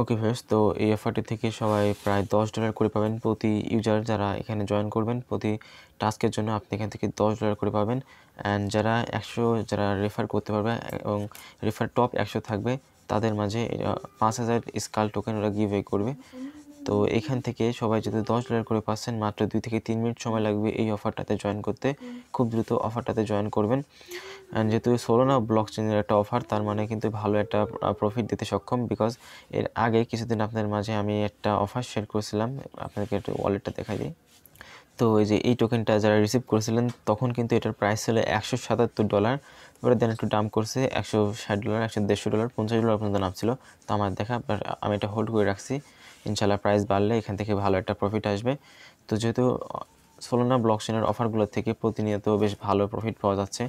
okay friends তো এই অফারটি থেকে সবাই প্রায় দশ ডলার করে পাবেন প্রতি ইউজার যারা এখানে জয়েন করবেন প্রতি টাস্কের জন্য আপনি এখান থেকে দশ ডলার করে পাবেন অ্যান্ড যারা একশো যারা রেফার করতে পারবে এবং রেফার টপ একশো থাকবে তাদের মাঝে পাঁচ হাজার স্কাল টোকেন ওরা গিভ করবে তো এখান থেকে সবাই যদি দশ ডলার করে পাচ্ছেন মাত্র দুই থেকে তিন মিনিট সময় লাগবে এই অফারটাতে জয়েন করতে খুব দ্রুত অফারটাতে জয়েন করবেন অ্যান্ড যেহেতু সোলোনা ব্লক চেনের একটা অফার তার মানে কিন্তু ভালো একটা প্রফিট দিতে সক্ষম বিকজ এর আগে কিছুদিন আপনাদের মাঝে আমি একটা অফার শেয়ার করেছিলাম আপনাদেরকে একটু ওয়ালেটটা দেখাই দিই তো এই যে এই টোকেনটা যারা রিসিভ করেছিলেন তখন কিন্তু এটার প্রাইস ছিল একশো সাতাত্তর ডলার এবারে দেন একটু দাম করছে একশো ষাট ডলার একশো দেড়শো ডলার পঞ্চাশ ডলার পর্যন্ত ছিল তো আমার দেখা আমি এটা হোল্ড করে রাখছি ইনশাল্লাহ প্রাইস বাড়লে এখান থেকে ভালো একটা প্রফিট আসবে তো যেহেতু সোলোনা ব্লকচেনের অফারগুলো থেকে প্রতিনিয়ত বেশ ভালো প্রফিট পাওয়া যাচ্ছে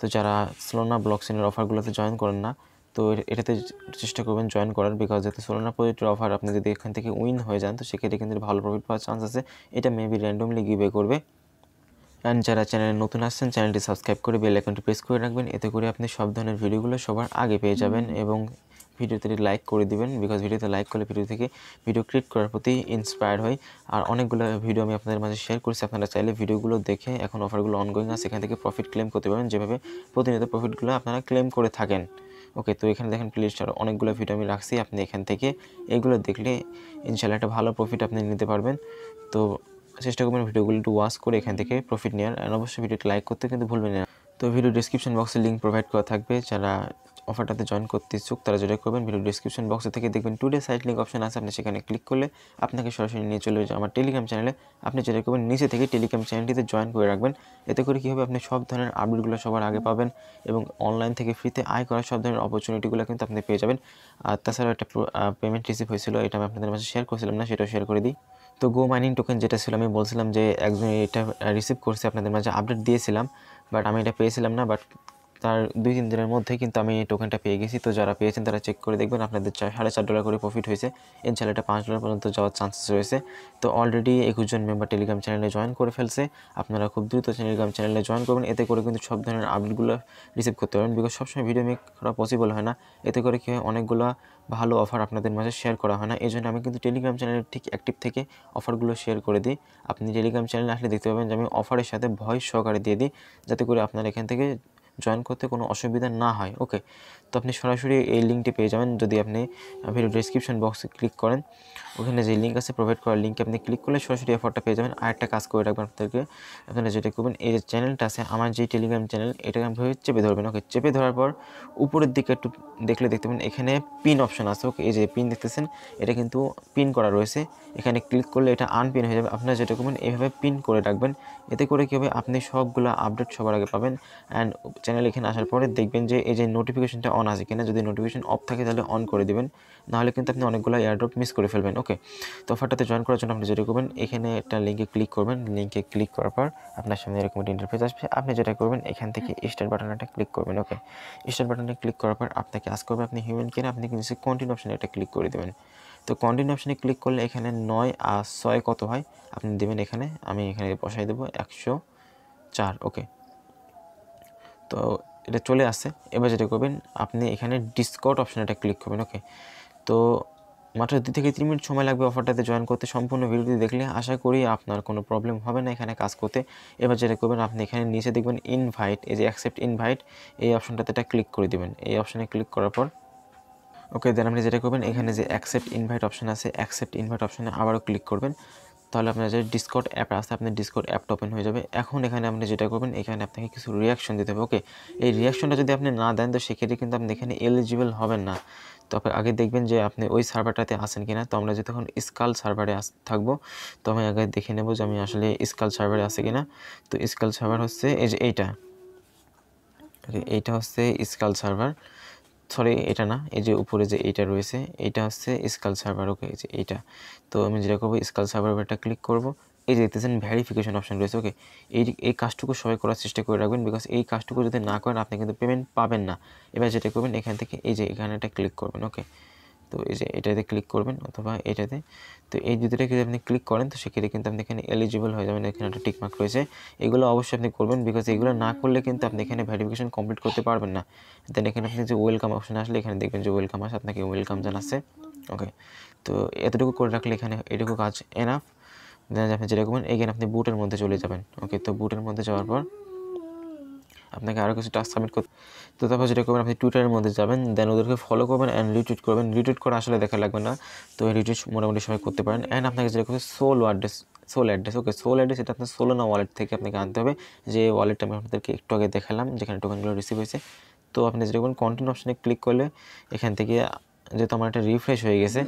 তো যারা সোলোনা ব্লকচেনের অফারগুলোতে জয়েন করেন না তো এটাতে চেষ্টা করবেন জয়েন করার বিকজ যেহেতু সোলোনা প্রজেক্টের অফার আপনি যদি এখান থেকে উইন হয়ে যান তো সেক্ষেত্রে কিন্তু ভালো প্রফিট পাওয়ার চান্স আছে এটা মেবি র্যান্ডমলি গিভে করবে অ্যান্ড যারা চ্যানেলে নতুন আসছেন চ্যানেলটি সাবস্ক্রাইব করে বেল আইকনটি প্রেস করে রাখবেন এতে করে আপনি সব ধরনের ভিডিওগুলো সবার আগে পেয়ে যাবেন এবং ভিডিওতে লাইক করে দিবেন বিকজ ভিডিওতে লাইক করলে ভিডিও থেকে ভিডিও ক্রিয়েট করার প্রতি ইন্সপায়ার হয় আর অনেকগুলো ভিডিও আমি আপনাদের মাঝে শেয়ার করছি আপনারা চাইলে ভিডিওগুলো দেখে এখন অফারগুলো অনগোয়িং আছে এখান থেকে প্রফিট ক্লেম করতে পারেন যেভাবে প্রতিনিয়ত প্রফিটগুলো আপনারা ক্লেম করে থাকেন ওকে তো এখানে দেখেন প্লিজ আর অনেকগুলো ভিডিও আমি রাখছি আপনি এখান থেকে এগুলো দেখলে ইনশাল্লাহ একটা ভালো প্রফিট আপনি নিতে পারবেন তো চেষ্টা করবেন ভিডিওগুলো একটু ওয়াশ করে এখান থেকে প্রফিট নেওয়ার অবশ্যই ভিডিওটি লাইক করতে কিন্তু ভুলবেন না তো ভিডিও ডিসক্রিপশন বক্সে লিঙ্ক প্রোভাইড করা থাকবে যারা অফারটাতে জয়েন করতে ইচ্ছুক তারা যেটা করবেন ভিডিও ডিসক্রিপশন বক্সে থেকে দেখবেন টুডে সাইট লিঙ্ক অপশন আছে আপনি সেখানে ক্লিক করলে আপনাকে সরাসরি নিয়ে চলে যাবে আমার টেলিগ্রাম চ্যানেলে আপনি যেটা করবেন নিচে থেকে টেলিগ্রাম চ্যানেলটিতে জয়েন করে রাখবেন এতে করে কী হবে আপনি সব ধরনের আপডেটগুলো সবার আগে পাবেন এবং অনলাইন থেকে ফ্রিতে আয় করার সব ধরনের অপরচুনিটিগুলো কিন্তু আপনি পেয়ে যাবেন আর তাছাড়াও একটা পেমেন্ট রিসিভ হয়েছিল এটা আমি আপনাদের মাঝে শেয়ার করছিলাম না সেটাও শেয়ার করে দিই তো গো মাইনিং টোকেন যেটা ছিল আমি বলছিলাম যে একজন এটা রিসিভ করছে আপনাদের মাঝে আপডেট দিয়েছিলাম বাট আমি এটা পেয়েছিলাম না বাট তার দুই তিন দিনের মধ্যে কিন্তু আমি এই টোকেনটা পেয়ে গেছি তো যারা পেয়েছেন তারা চেক করে দেখবেন আপনাদের চার সাড়ে চার ডলার করে প্রফিট হয়েছে এন এটা পাঁচ ডলার পর্যন্ত যাওয়ার চান্সেস রয়েছে তো অলরেডি একুশ জন মেম্বার টেলিগ্রাম চ্যানেলে জয়েন করে ফেলছে আপনারা খুব দ্রুত টেলিগ্রাম চ্যানেলে জয়েন করবেন এতে করে কিন্তু সব ধরনের আপডেটগুলো রিসিভ করতে পারবেন বিকজ সবসময় ভিডিও মেক করা পসিবল হয় না এতে করে কী হয় অনেকগুলো ভালো অফার আপনাদের মাঝে শেয়ার করা হয় না এই জন্য আমি কিন্তু টেলিগ্রাম চ্যানেলের ঠিক অ্যাক্টিভ থেকে অফারগুলো শেয়ার করে দিই আপনি টেলিগ্রাম চ্যানেলে আসলে দেখতে পাবেন যে আমি অফারের সাথে ভয়েস সহকারে দিয়ে দিই যাতে করে আপনার এখান থেকে জয়েন করতে কোনো অসুবিধা না হয় ওকে তো আপনি সরাসরি এই লিঙ্কটি পেয়ে যাবেন যদি আপনি ভিডিও ডিসক্রিপশন বক্সে ক্লিক করেন ওখানে যে লিঙ্ক আছে প্রোভাইড করার লিঙ্কে আপনি ক্লিক করলে সরাসরি অফারটা পেয়ে যাবেন আর একটা কাজ করে রাখবেন আপনাদেরকে আপনারা যেটা করবেন এই যে চ্যানেলটা আছে আমার যে টেলিগ্রাম চ্যানেল এটাকে আপনি চেপে ধরবেন ওকে চেপে ধরার পর উপরের দিকে একটু দেখলে দেখতে পাবেন এখানে পিন অপশন আছে ওকে এই যে পিন দেখতেছেন এটা কিন্তু পিন করা রয়েছে এখানে ক্লিক করলে এটা আনপিন হয়ে যাবে আপনারা যেটা করবেন এইভাবে পিন করে রাখবেন এতে করে কী হবে আপনি সবগুলো আপডেট সবার আগে পাবেন অ্যান্ড চ্যানেল এখানে আসার পরে দেখবেন যে এই যে নোটিফিকেশনটা অন আছে কিনা যদি নোটিফিকেশন অফ থাকে তাহলে অন করে দেবেন নাহলে কিন্তু আপনি অনেকগুলো এয়ারড্রপ মিস করে ফেলবেন ওকে তো অফারটাতে জয়েন করার জন্য আপনি যেটা করবেন এখানে একটা লিঙ্কে ক্লিক করবেন লিঙ্কে ক্লিক করার পর আপনার সামনে এরকম একটা ইন্টারফেস আসবে আপনি যেটা করবেন এখান থেকে স্টার্ট বাটনটা ক্লিক করবেন ওকে স্টার্ট বাটনে ক্লিক করার পর আপনাকে আজ করবে আপনি হিউম্যান কিনা আপনি কিন্তু কন্টিনিউ অপশানে একটা ক্লিক করে দেবেন তো কন্টিনিউ অপশানে ক্লিক করলে এখানে নয় আর ছয় কত হয় আপনি দেবেন এখানে আমি এখানে বসাই দেবো একশো চার ওকে তো এটা চলে আসে এবার যেটা করবেন আপনি এখানে ডিসকাউন্ট অপশানে এটা ক্লিক করবেন ওকে তো মাত্র দু থেকে তিন মিনিট সময় লাগবে অফারটাতে জয়েন করতে সম্পূর্ণ ভিডিওটি দেখলে আশা করি আপনার কোনো প্রবলেম হবে না এখানে কাজ করতে এবার যেটা করবেন আপনি এখানে নিচে দেখবেন ইনভাইট এই যে অ্যাকসেপ্ট ইনভাইট এই অপশানটাতে এটা ক্লিক করে দেবেন এই অপশানে ক্লিক করার পর ওকে দেন আপনি যেটা করবেন এখানে যে অ্যাকসেপ্ট ইনভাইট অপশান আছে অ্যাকসেপ্ট ইনভাইট অপশানে আবারও ক্লিক করবেন তাহলে আপনার যে ডিসকট অ্যাপ আছে আপনার ডিসকট অ্যাপটা ওপেন হয়ে যাবে এখন এখানে আপনি যেটা করবেন এখানে আপনাকে কিছু রিয়াকশন দিতে হবে ওকে এই রিয়াকশনটা যদি আপনি না দেন তো সেক্ষেত্রে কিন্তু আপনি এখানে এলিজিবল হবেন না তবে আগে দেখবেন যে আপনি ওই সার্ভারটাতে আসেন কিনা তো আমরা যেহেতু এখন স্কাল সার্ভারে আস থাকবো তো আমি আগে দেখে নেব যে আমি আসলে স্কাল সার্ভারে আছে কিনা তো স্কাল সার্ভার হচ্ছে এই যে এইটা এইটা হচ্ছে স্কাল সার্ভার সরি এটা না এই যে উপরে যে এইটা রয়েছে এটা হচ্ছে স্কাল সার্ভার ওকে এই যে এইটা তো আমি যেটা করবো স্কাল সার্ভারটা ক্লিক করব এই যে দেখতেছেন ভ্যারিফিকেশন অপশন রয়েছে ওকে এই এই কাজটুকু সবাই করার চেষ্টা করে রাখবেন বিকজ এই কাজটুকু যদি না করেন আপনি কিন্তু পেমেন্ট পাবেন না এবার যেটা করবেন এখান থেকে এই যে এখানে একটা ক্লিক করবেন ওকে তো এই যে এটাতে ক্লিক করবেন অথবা এটাতে তো এই দুটোটাকে যদি আপনি ক্লিক করেন তো সেক্ষেত্রে কিন্তু আপনি এখানে এলিজিবল হয়ে যাবেন এখানে একটা টিকমার্ক রয়েছে এগুলো অবশ্যই আপনি করবেন বিকজ এগুলো না করলে কিন্তু আপনি এখানে ভেরিফিকেশন কমপ্লিট করতে পারবেন না দেন এখানে আপনি যে ওয়েলকাম অপশন আসলে এখানে দেখবেন যে ওয়েলকাম আসে আপনাকে ওয়েলকাম জানাচ্ছে ওকে তো এতটুকু করে রাখলে এখানে এটুকু কাজ এনাফ দেন আপনি যেরকম এগেন আপনি বুটের মধ্যে চলে যাবেন ওকে তো বুটের মধ্যে যাওয়ার পর আপনাকে আরও কিছু টাস্ক সাবমিট করতে তো তারপর যেটা করবেন আপনি টুইটারের মধ্যে যাবেন দেন ওদেরকে ফলো করবেন অ্যান্ড রিটুইট করবেন রিটুইট করা আসলে দেখা লাগবে না তো রিটুইট মোটামুটি সবাই করতে পারেন অ্যান্ড আপনাকে যেটা করবে SOL address SOL address okay SOL address এটা আপনার না ওয়ালেট থেকে আপনাকে আনতে হবে যে ওয়ালেটটা আমি আপনাদেরকে একটু আগে দেখালাম যেখানে টোকেনগুলো রিসিভ হয়েছে তো আপনি যেরকম কন্টিনিউ অপশানে ক্লিক করলে এখান থেকে যেহেতু আমার একটা রিফ্রেশ হয়ে গেছে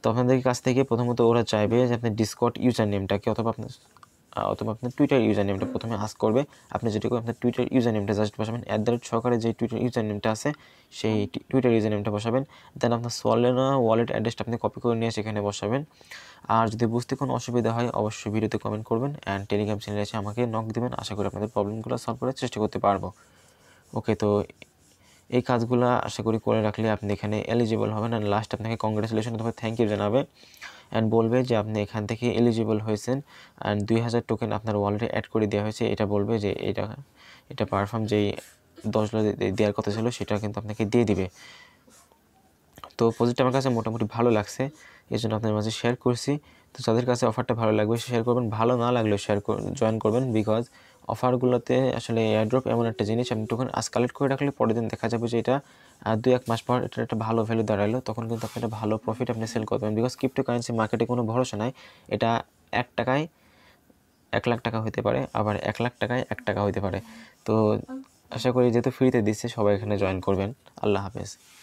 তো আপনাদের কাছ থেকে প্রথমত ওরা চাইবে যে আপনি ডিসকট ইউজার নেমটাকে অথবা আপনার অথবা আপনার টুইটার ইউজার নেমটা প্রথমে আস করবে আপনি যেটুকু আপনার টুইটার ইউজার নেমটা জাস্ট বসাবেন অ্যাট দ্য রেট সহকারে যে টুইটার ইউজার নেমটা আছে সেই টুইটার ইউজার নেমটা বসাবেন দেন আপনার সোয়ালেনা ওয়ালেট অ্যাড্রেসটা আপনি কপি করে নিয়ে সেখানে বসাবেন আর যদি বুঝতে কোনো অসুবিধা হয় অবশ্যই ভিডিওতে কমেন্ট করবেন অ্যান্ড টেলিগ্রাম চ্যানেলে এসে আমাকে নক দেবেন আশা করি আপনাদের প্রবলেমগুলো সলভ করার চেষ্টা করতে পারবো ওকে তো এই কাজগুলো আশা করি করে রাখলে আপনি এখানে এলিজিবল হবেন অ্যান্ড লাস্ট আপনাকে কংগ্রেচুলেশন অথবা থ্যাংক ইউ জানাবে অ্যান্ড বলবে যে আপনি এখান থেকে এলিজিবল হয়েছেন অ্যান্ড দুই হাজার টোকেন আপনার ওয়ালেটে অ্যাড করে দেওয়া হয়েছে এটা বলবে যে এটা এটা পারফর্ম যেই দশ ডলার দেওয়ার কথা ছিল সেটা কিন্তু আপনাকে দিয়ে দিবে তো প্রজেক্টটা আমার কাছে মোটামুটি ভালো লাগছে এই জন্য আপনাদের মাঝে শেয়ার করছি তো যাদের কাছে অফারটা ভালো লাগবে শেয়ার করবেন ভালো না লাগলেও শেয়ার জয়েন করবেন বিকজ অফারগুলোতে আসলে এয়ারড্রপ এমন একটা জিনিস আপনি তখন আজ কালেক্ট করে রাখলে পরের দিন দেখা যাবে যে এটা দু এক মাস পর এটা একটা ভালো ভ্যালু দাঁড়ালো তখন কিন্তু আপনি একটা ভালো প্রফিট আপনি সেল করবেন বিকজ ক্রিপ্টো কারেন্সি মার্কেটে কোনো ভরসা নাই এটা এক টাকায় এক লাখ টাকা হতে পারে আবার এক লাখ টাকায় এক টাকা হতে পারে তো আশা করি যেহেতু ফ্রিতে দিচ্ছে সবাই এখানে জয়েন করবেন আল্লাহ হাফেজ